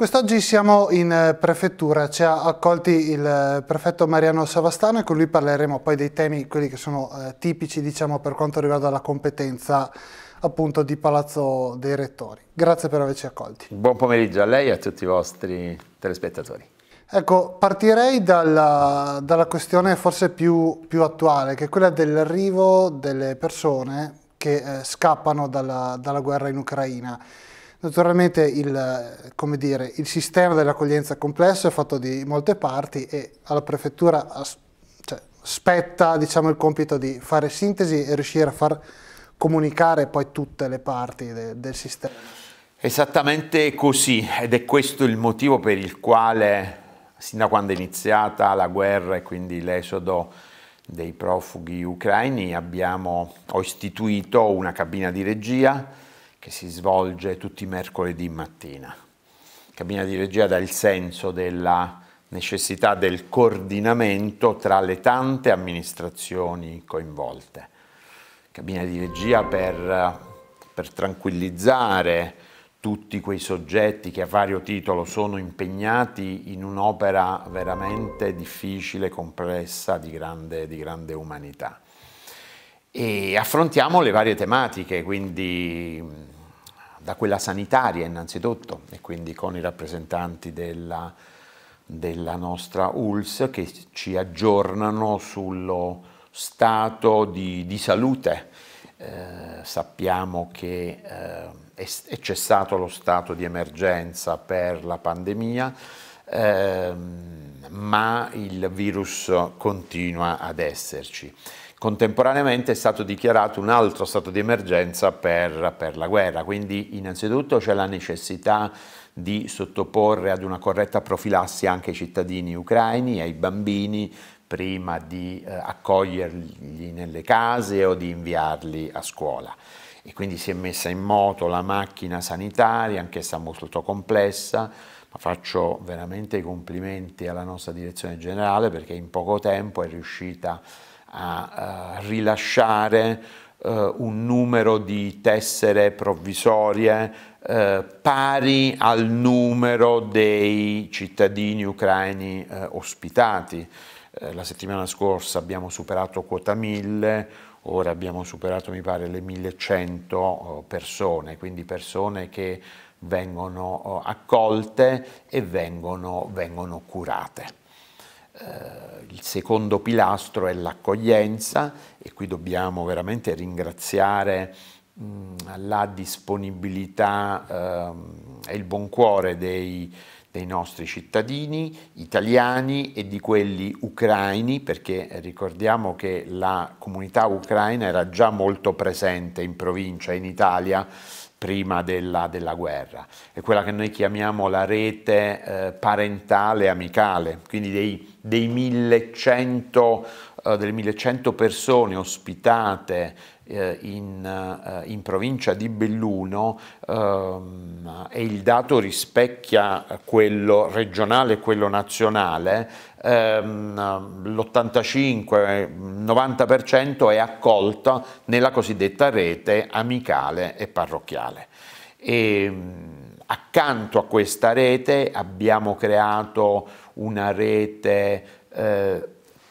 Quest'oggi siamo in eh, prefettura, ci ha accolti il eh, prefetto Mariano Savastano e con lui parleremo poi dei temi, quelli che sono eh, tipici diciamo, per quanto riguarda la competenza appunto di Palazzo dei Rettori. Grazie per averci accolti. Buon pomeriggio a lei e a tutti i vostri telespettatori. Ecco, partirei dalla, dalla questione forse più, più, attuale, che è quella dell'arrivo delle persone che eh, scappano dalla, dalla guerra in Ucraina. Naturalmente il, dire, il sistema dell'accoglienza complesso è fatto di molte parti e alla prefettura cioè, spetta diciamo, il compito di fare sintesi e riuscire a far comunicare poi tutte le parti de, del sistema. Esattamente così ed è questo il motivo per il quale sin da quando è iniziata la guerra e quindi l'esodo dei profughi ucraini abbiamo, ho istituito una cabina di regia che si svolge tutti i mercoledì mattina. Cabina di regia dà il senso della necessità del coordinamento tra le tante amministrazioni coinvolte. Cabina di regia per, per tranquillizzare tutti quei soggetti che a vario titolo sono impegnati in un'opera veramente difficile, complessa, di grande, di grande umanità e affrontiamo le varie tematiche, quindi da quella sanitaria innanzitutto e quindi con i rappresentanti della, della nostra ULS che ci aggiornano sullo stato di, di salute. Eh, sappiamo che eh, è cessato lo stato di emergenza per la pandemia, eh, ma il virus continua ad esserci. Contemporaneamente è stato dichiarato un altro stato di emergenza per, per la guerra, quindi innanzitutto c'è la necessità di sottoporre ad una corretta profilassi anche i cittadini ucraini, e ai bambini, prima di eh, accoglierli nelle case o di inviarli a scuola. E quindi si è messa in moto la macchina sanitaria, anch'essa molto complessa, ma faccio veramente i complimenti alla nostra direzione generale perché in poco tempo è riuscita a a, rilasciare eh, un numero di tessere provvisorie eh, pari al numero dei cittadini ucraini eh, ospitati. la settimana scorsa abbiamo superato quota 1000, ora abbiamo superato mi pare le 1100 persone, quindi persone che vengono oh, accolte e vengono, vengono curate. Eh, il secondo pilastro è l'accoglienza e qui dobbiamo veramente ringraziare mh, la disponibilità eh, e il buon cuore dei, dei, nostri cittadini italiani e di quelli ucraini, perché ricordiamo che la comunità ucraina era già molto presente in provincia, in Italia, prima della, della, guerra, è quella che noi chiamiamo la rete eh, parentale amicale, quindi dei, dei 1100 eh, delle 1100 persone ospitate eh, in, eh, in, provincia di Belluno ehm, e il dato rispecchia quello regionale e quello nazionale, ehm, l'85-90% è accolto nella cosiddetta rete amicale e parrocchiale. E, ehm, accanto a questa rete abbiamo creato una rete eh,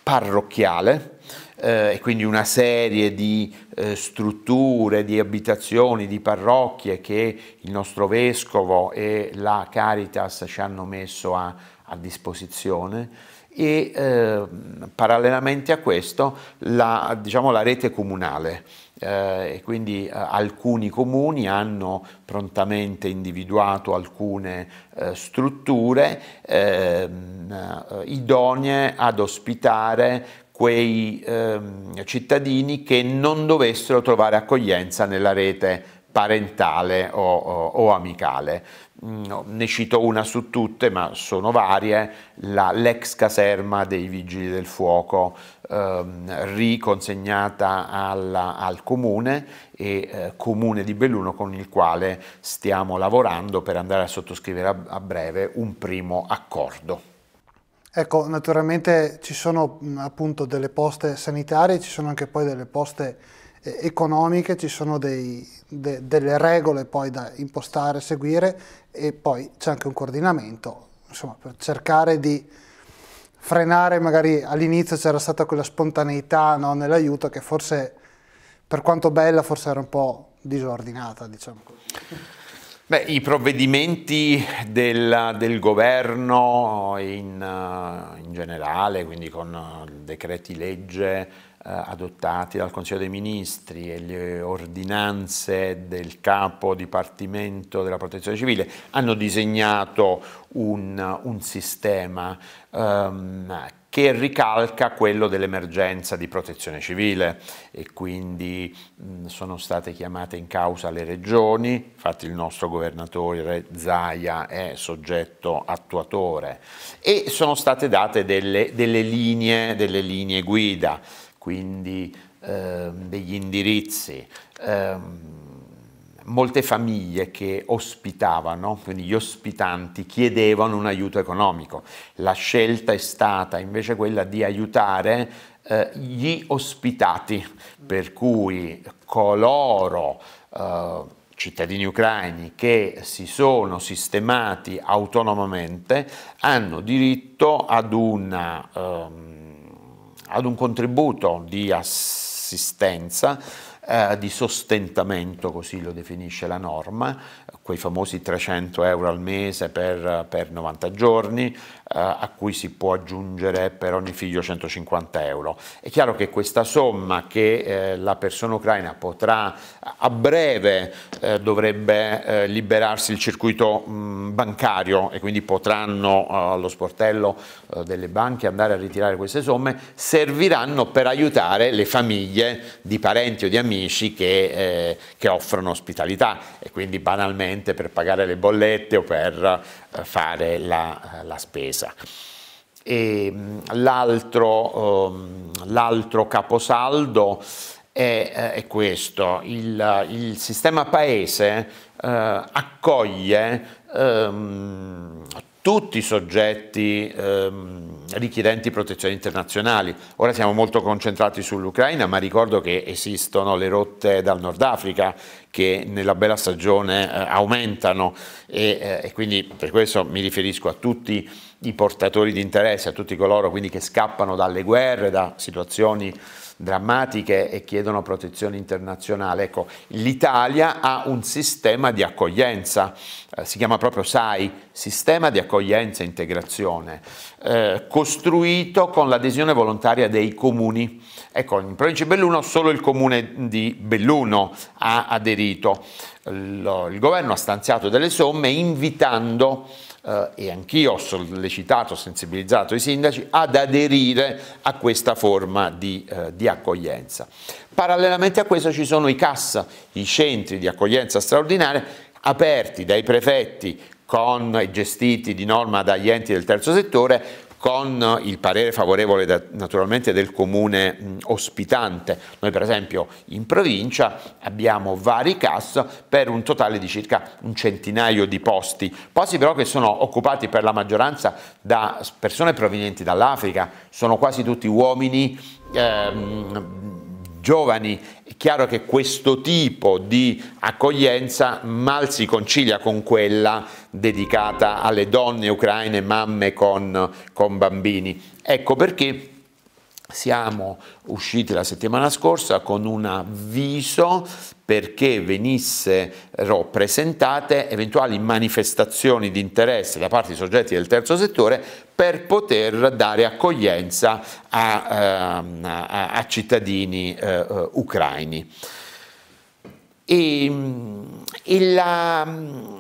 parrocchiale eh, e quindi una serie di eh, strutture, di abitazioni, di parrocchie che il nostro vescovo e la Caritas ci hanno messo a, a disposizione e eh, parallelamente a questo la, diciamo, la rete comunale. Eh, quindi eh, alcuni comuni hanno prontamente individuato alcune eh, strutture ehm, eh, idonee ad ospitare quei ehm, cittadini che non dovessero trovare accoglienza nella rete parentale o, o, o amicale. Mm, ne cito una su tutte, ma sono varie, la, l'ex caserma dei Vigili del Fuoco, ehm, riconsegnata alla, al comune e eh, comune di Belluno con il quale stiamo lavorando per andare a sottoscrivere a, a breve un primo accordo. Ecco, naturalmente ci sono mm, appunto delle poste sanitarie, ci sono anche poi delle poste eh, economiche, ci sono dei, de, delle regole poi da impostare, seguire e poi c'è anche un coordinamento, insomma, per cercare di frenare, magari all'inizio c'era stata quella spontaneità no, nell'aiuto che forse, per quanto bella, forse era un po' disordinata, diciamo così. Beh, I provvedimenti del, del governo in, eh, in, generale, quindi con eh, decreti legge, eh, adottati dal Consiglio dei Ministri e le ordinanze del capo dipartimento della protezione civile hanno disegnato un, un sistema um, che ricalca quello dell'emergenza di protezione civile e quindi mh, sono state chiamate in causa le regioni, infatti il nostro governatore Zaia è soggetto attuatore e sono state date delle, delle, linee, delle linee guida quindi eh, degli indirizzi. Eh, molte famiglie che ospitavano, quindi gli ospitanti, chiedevano un aiuto economico. La scelta è stata invece quella di aiutare eh, gli ospitati, per cui coloro eh, cittadini ucraini che si sono sistemati autonomamente hanno diritto ad una... Ehm, ad un contributo di assistenza, eh, di sostentamento, così lo definisce la norma, quei famosi 300 euro al mese per, per 90 giorni, eh, a cui si può aggiungere per ogni figlio 150 euro. È chiaro che questa somma che eh, la persona ucraina potrà a breve eh, dovrebbe eh, liberarsi il circuito bancario e quindi potranno allo sportello delle banche andare a ritirare queste somme, serviranno per aiutare le famiglie di parenti o di amici che, che offrono ospitalità e quindi banalmente per pagare le bollette o per eh, fare la, la spesa. Mm, l'altro, ehm, l'altro, caposaldo è, eh, è questo, il, il, sistema paese eh, accoglie ehm, tutti i soggetti ehm, richiedenti protezione internazionale. Ora siamo molto concentrati sull'Ucraina, ma ricordo che esistono le rotte dal Nord Africa che nella bella stagione eh, aumentano e, eh, e quindi per questo mi riferisco a tutti i portatori di interesse, a tutti coloro quindi che scappano dalle guerre, da situazioni drammatiche e chiedono protezione internazionale. Ecco, l'Italia ha un sistema di accoglienza, eh, si chiama proprio SAI, Sistema di Accoglienza e Integrazione, eh, costruito con l'adesione volontaria dei comuni. Ecco, in provincia di Belluno solo il comune di Belluno ha aderito il governo ha stanziato delle somme invitando eh, e anch'io ho sollecitato, sensibilizzato i sindaci ad aderire a questa forma di, eh, di, accoglienza. Parallelamente a questo ci sono i CAS, i centri di accoglienza straordinaria, aperti dai prefetti con, gestiti di norma dagli enti del terzo settore con il parere favorevole da, naturalmente del comune mh, ospitante. Noi per esempio in provincia abbiamo vari CAS per un totale di circa un centinaio di posti, posti però che sono occupati per la maggioranza da persone provenienti dall'Africa, sono quasi tutti uomini ehm, giovani, è chiaro che questo tipo di accoglienza mal si concilia con quella dedicata alle donne ucraine, mamme con, con bambini. Ecco perché siamo usciti la settimana scorsa con un avviso perché venissero presentate eventuali manifestazioni di interesse da parte di soggetti del terzo settore per poter dare accoglienza a, ehm, a, a cittadini uh, ucraini. E, ehm, e la, mm,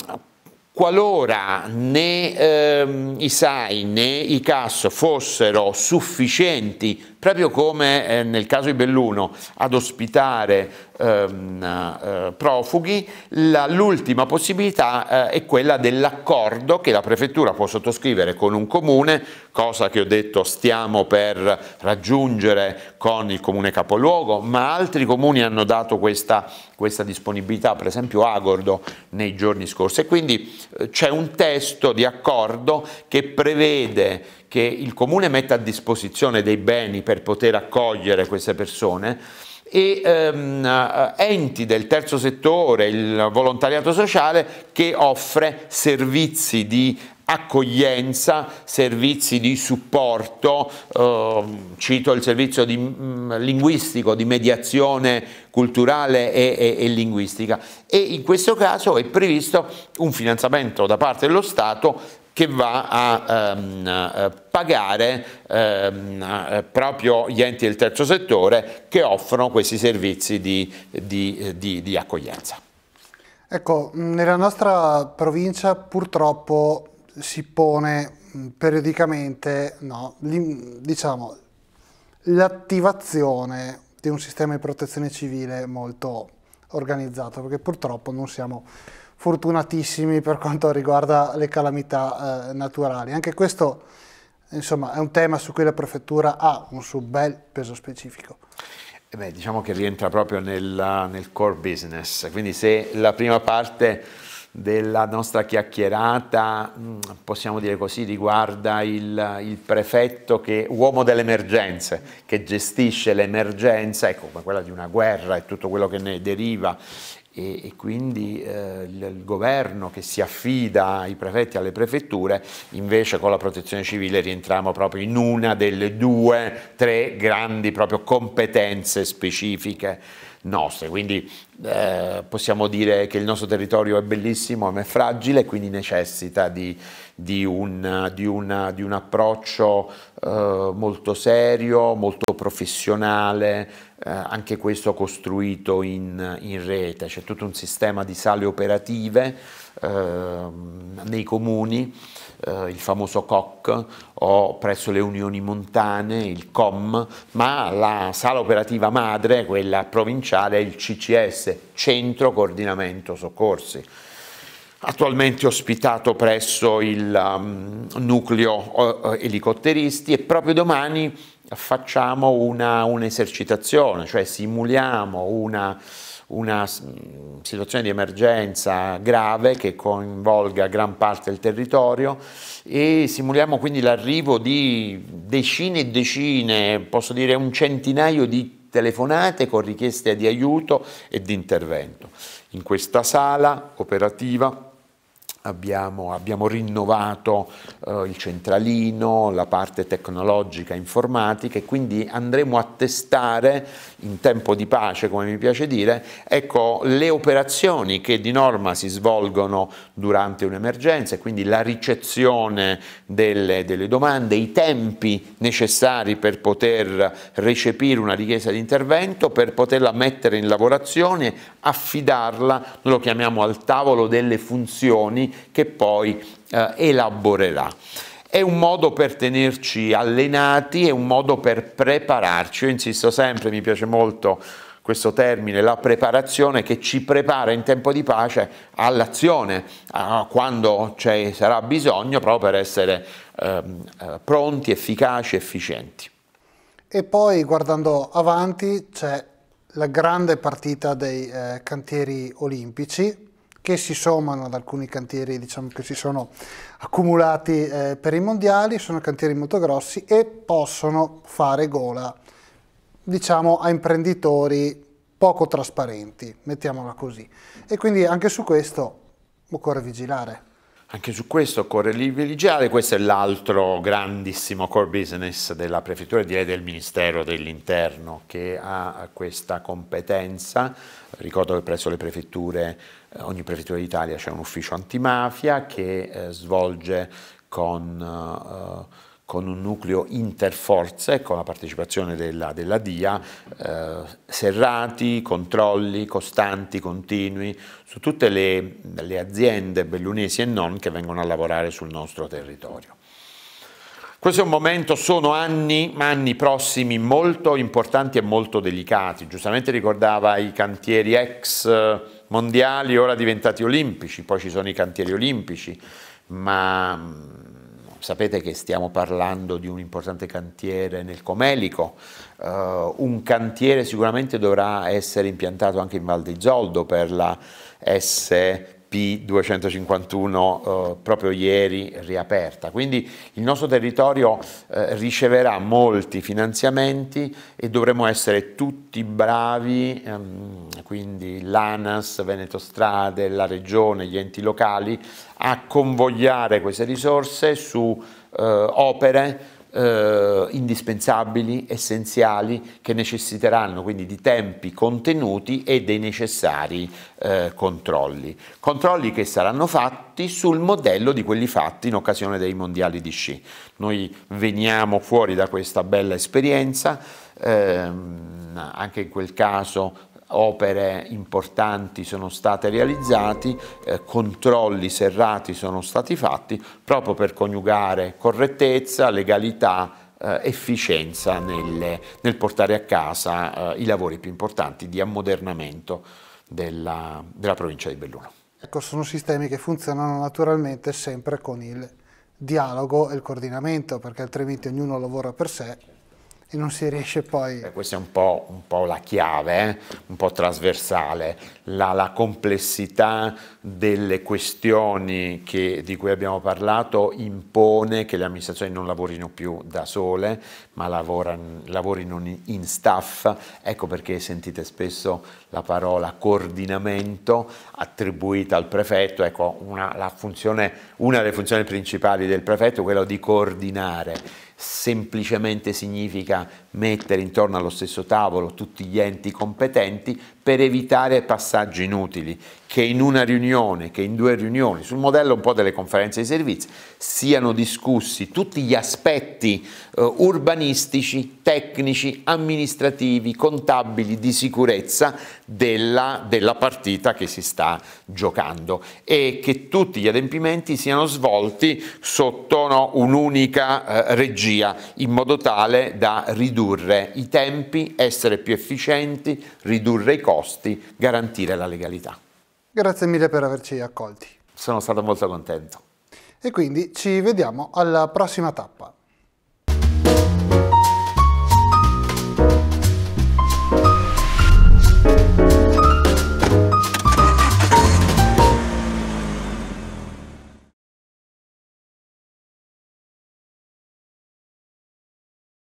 qualora né ehm, i SAI né i CAS fossero sufficienti proprio come eh, nel caso di Belluno, ad ospitare ehm, eh, profughi, l'ultima possibilità eh, è quella dell'accordo che la prefettura può sottoscrivere con un comune, cosa che ho detto stiamo per raggiungere con il comune capoluogo, ma altri comuni hanno dato questa, questa disponibilità, per esempio Agordo nei giorni scorsi. E quindi eh, c'è un testo di accordo che prevede che il comune mette a disposizione dei beni per poter accogliere queste persone e ehm, eh, enti del terzo settore, il volontariato sociale che offre servizi di accoglienza, servizi di supporto, eh, cito il servizio di, mh, mm, linguistico di mediazione culturale e, e, e linguistica e in questo caso è previsto un finanziamento da parte dello Stato che va a ehm, pagare ehm, eh, proprio gli enti del terzo settore che offrono questi servizi di, di, eh, di, di accoglienza. Ecco, mm, nella nostra provincia purtroppo si pone mm, periodicamente no, diciamo, l'attivazione di un sistema di protezione civile molto organizzato, perché purtroppo non siamo fortunatissimi per quanto riguarda le calamità eh, naturali. Anche questo insomma, è un tema su cui la prefettura ha un suo bel peso specifico. Eh beh, diciamo che rientra proprio nella, nel core business, quindi se la prima parte della nostra chiacchierata, mm, possiamo dire così, riguarda il, il prefetto che uomo delle emergenze, che gestisce l'emergenza, ecco, come quella di una guerra e tutto quello che ne deriva. E, e quindi eh, il, il, governo che si affida ai prefetti e alle prefetture, invece con la protezione civile rientriamo proprio in una delle due, tre grandi competenze specifiche nostre, quindi eh, possiamo dire che il nostro territorio è bellissimo ma è fragile, quindi necessita di, di, un, di, una, di un, approccio eh, molto serio, molto professionale, eh, anche questo costruito in, in rete, c'è tutto un sistema di sale operative Ehm, nei comuni, eh, il famoso COC o presso le unioni montane, il COM, ma la sala operativa madre, quella provinciale, è il CCS, Centro Coordinamento Soccorsi attualmente ospitato presso il um, nucleo uh, elicotteristi e proprio domani facciamo un'esercitazione, cioè simuliamo una una mm, situazione di emergenza grave che coinvolga gran parte del territorio e simuliamo quindi l'arrivo di decine e decine, posso dire un centinaio di telefonate con richieste di aiuto e di intervento. In questa sala operativa abbiamo, abbiamo rinnovato eh, il centralino, la parte tecnologica, informatica e quindi andremo a testare in tempo di pace, come mi piace dire, ecco, le operazioni che di norma si svolgono durante un'emergenza e quindi la ricezione delle, delle domande, i tempi necessari per poter recepire una richiesta di intervento, per poterla mettere in lavorazione, affidarla, noi lo chiamiamo al tavolo delle funzioni che poi eh, elaborerà. È un modo per tenerci allenati, è un modo per prepararci. Io insisto sempre, mi piace molto questo termine, la preparazione che ci prepara in tempo di pace all'azione, a quando ci sarà bisogno, proprio per essere ehm, eh, pronti, efficaci, efficienti. E poi guardando avanti c'è la grande partita dei eh, cantieri olimpici, che si sommano ad alcuni cantieri diciamo, che si sono accumulati eh, per i mondiali, sono cantieri molto grossi e possono fare gola diciamo, a imprenditori poco trasparenti, mettiamola così. E quindi anche su questo occorre vigilare. Anche su questo occorre privilegiare, questo è l'altro grandissimo core business della prefettura e direi del Ministero dell'Interno che ha questa competenza. Ricordo che presso le prefetture eh, ogni prefettura d'Italia c'è un ufficio antimafia che eh, svolge con eh, con un nucleo interforze, con la partecipazione della, della DIA, eh, serrati, controlli costanti, continui, su tutte le, le, aziende bellunesi e non che vengono a lavorare sul nostro territorio. Questo è un momento, sono anni, ma anni prossimi molto importanti e molto delicati. Giustamente ricordava i cantieri ex mondiali ora diventati olimpici, poi ci sono i cantieri olimpici, ma mm, sapete che stiamo parlando di un importante cantiere nel Comelico, uh, un cantiere sicuramente dovrà essere impiantato anche in Val di Zoldo per la S P251 eh, proprio ieri riaperta. Quindi il nostro territorio eh, riceverà molti finanziamenti e dovremo essere tutti bravi, ehm, quindi l'ANAS, Veneto Strade, la Regione, gli enti locali, a convogliare queste risorse su eh, opere eh, indispensabili, essenziali, che necessiteranno quindi di tempi contenuti e dei necessari eh, controlli. Controlli che saranno fatti sul modello di quelli fatti in occasione dei mondiali di sci. Noi veniamo fuori da questa bella esperienza, ehm, anche in quel caso opere importanti sono state realizzate, eh, controlli serrati sono stati fatti proprio per coniugare correttezza, legalità, eh, efficienza nel, nel, portare a casa eh, i lavori più importanti di ammodernamento della, della provincia di Belluno. Ecco, sono sistemi che funzionano naturalmente sempre con il dialogo e il coordinamento, perché altrimenti ognuno lavora per sé e non si riesce poi... Eh, questa è un po', un po la chiave, eh? un po' trasversale, la, la complessità delle questioni che, di cui abbiamo parlato impone che le amministrazioni non lavorino più da sole, ma lavorano, lavorino in staff, ecco perché sentite spesso la parola coordinamento attribuita al prefetto, ecco una, funzione, una delle funzioni principali del prefetto è quella di coordinare semplicemente significa mettere intorno allo stesso tavolo tutti gli enti competenti per evitare passaggi inutili che in una riunione, che in due riunioni, sul modello un po' delle conferenze di servizi, siano discussi tutti gli aspetti eh, urbanistici, tecnici, amministrativi, contabili, di sicurezza della, della partita che si sta giocando e che tutti gli adempimenti siano svolti sotto no, un'unica eh, regia in modo tale da ridurre i tempi, essere più efficienti, ridurre i costi costi garantire la legalità. Grazie mille per averci accolti. Sono stato molto contento. E quindi ci vediamo alla prossima tappa.